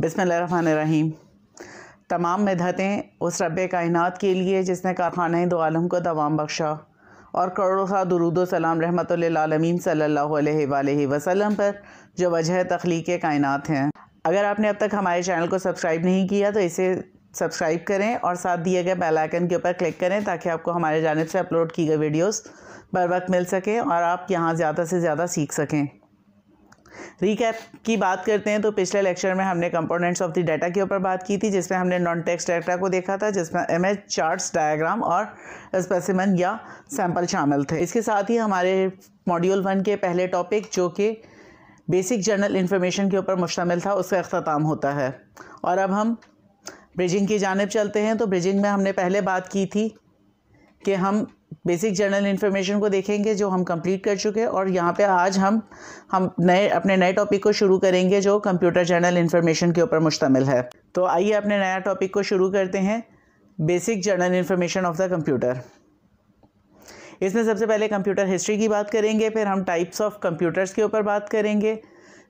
बिसमीम तमाम मदहतें उस रब कायनत के लिए जिसने कारखाना दो आलम को तमाम बख्शा और करोड़ों ख़ा दरुद सलाम रहमत आलमीन सल्ला वसलम पर जो वजह तख्लीक कायनत हैं अगर आपने अब तक हमारे चैनल को सब्सक्राइब नहीं किया तो इसे सब्सक्राइब करें और साथ दिए गए बेल आइकन के ऊपर क्लिक करें ताकि आपको हमारे जानब से अपलोड की गई वीडियोस बर वक्त मिल सकें और आप यहाँ ज़्यादा से ज़्यादा सीख सकें रिकैप तो की बात करते हैं तो पिछले लेक्चर में हमने कंपोनेंट्स ऑफ द डाटा के ऊपर बात की थी जिसमें हमने नॉन टेक्स डाटा को देखा था जिसमें इमेज चार्ट्स डायग्राम और स्पेसिमन या सैंपल शामिल थे इसके साथ ही हमारे मॉड्यूल वन के पहले टॉपिक जो कि बेसिक जनरल इन्फॉर्मेशन के ऊपर मुश्तमिल था उसका अख्ताम होता है और अब हम ब्रिजिंग की जानब चलते हैं तो ब्रिजिंग में हमने पहले बात की थी कि हम बेसिक जनरल इन्फॉर्मेशन को देखेंगे जो हम कंप्लीट कर चुके हैं और यहाँ पे आज हम हम नए अपने नए टॉपिक को शुरू करेंगे जो कंप्यूटर जनरल इन्फॉर्मेशन के ऊपर मुश्तमिल है तो आइए अपने नया टॉपिक को शुरू करते हैं basic general information of the computer इसमें सबसे पहले कंप्यूटर हिस्ट्री की बात करेंगे फिर हम टाइप्स ऑफ कंप्यूटर्स के ऊपर बात करेंगे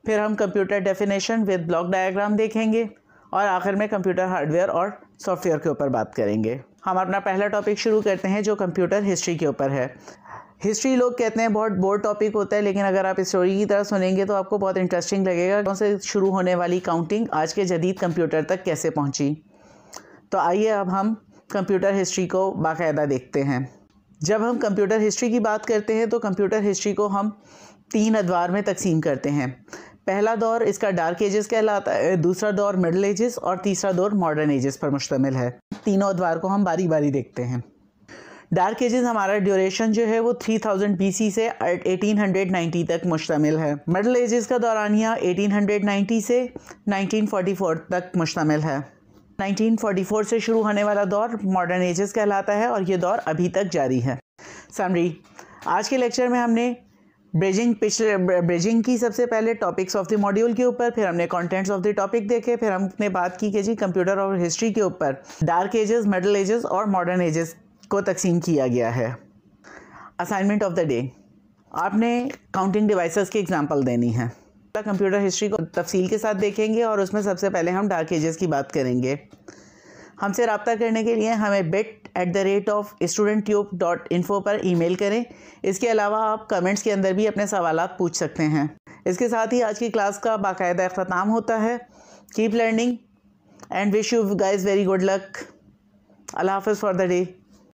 फिर हम computer definition with block diagram देखेंगे और आखिर में कंप्यूटर हार्डवेयर और सॉफ्टवेयर के ऊपर बात करेंगे हम अपना पहला टॉपिक शुरू करते हैं जो कंप्यूटर हिस्ट्री के ऊपर है हिस्ट्री लोग कहते हैं बहुत बोर टॉपिक होता है लेकिन अगर आप स्टोरी की तरह सुनेंगे तो आपको बहुत इंटरेस्टिंग लगेगा कौन से शुरू होने वाली काउंटिंग आज के जदीद कंप्यूटर तक कैसे पहुंची तो आइए अब हम कंप्यूटर हिस्ट्री को बाकायदा देखते हैं जब हम कंप्यूटर हिस्ट्री की बात करते हैं तो कंप्यूटर हिस्ट्री को हम तीन अदवार में तकसीम करते हैं पहला दौर इसका डार्क एजेस कहलाता है दूसरा दौर मिडल एजेस और तीसरा दौर मॉडर्न एजेस पर मुश्तमिल है तीनों द्वार को हम बारी बारी देखते हैं डार्क एजेस हमारा ड्यूरेशन जो है वो 3000 बीसी से 1890 तक मुश्तमिल है मिडल एजेस का दौरानिया 1890 से 1944 तक मुश्तमिल है 1944 से शुरू होने वाला दौर मॉडर्न एजेस कहलाता है और ये दौर अभी तक जारी है समरी आज के लेक्चर में हमने ब्रेजिंग पिछले ब्रेजिंग की सबसे पहले टॉपिक्स ऑफ द मॉड्यूल के ऊपर फिर हमने कंटेंट्स ऑफ द टॉपिक देखे फिर हमने बात की कि जी कंप्यूटर और हिस्ट्री के ऊपर डार्क एजेस मिडल एजेस और मॉडर्न एजेस को तकसीम किया गया है असाइनमेंट ऑफ द डे आपने काउंटिंग डिवाइसेस की एग्जांपल देनी है कंप्यूटर हिस्ट्री को तफसील के साथ देखेंगे और उसमें सबसे पहले हम डार्क एजेस की बात करेंगे हमसे रबता करने के लिए हमें bit at the rate of student tube dot info पर ईमेल करें इसके अलावा आप कमेंट्स के अंदर भी अपने सवाल पूछ सकते हैं इसके साथ ही आज की क्लास का बाकायदा अख्ताम होता है keep learning and wish you guys very good luck अल्लाह हाफ फॉर द डे